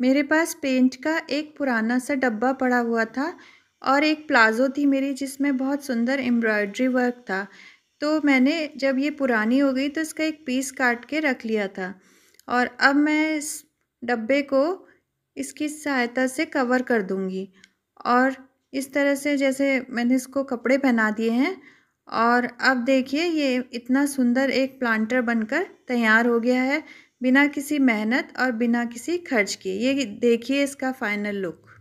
मेरे पास पेंट का एक पुराना सा डब्बा पड़ा हुआ था और एक प्लाज़ो थी मेरी जिसमें बहुत सुंदर एम्ब्रॉयड्री वर्क था तो मैंने जब ये पुरानी हो गई तो इसका एक पीस काट के रख लिया था और अब मैं इस डब्बे को इसकी सहायता से कवर कर दूँगी और इस तरह से जैसे मैंने इसको कपड़े पहना दिए हैं और अब देखिए ये इतना सुंदर एक प्लांटर बनकर तैयार हो गया है बिना किसी मेहनत और बिना किसी खर्च के ये देखिए इसका फाइनल लुक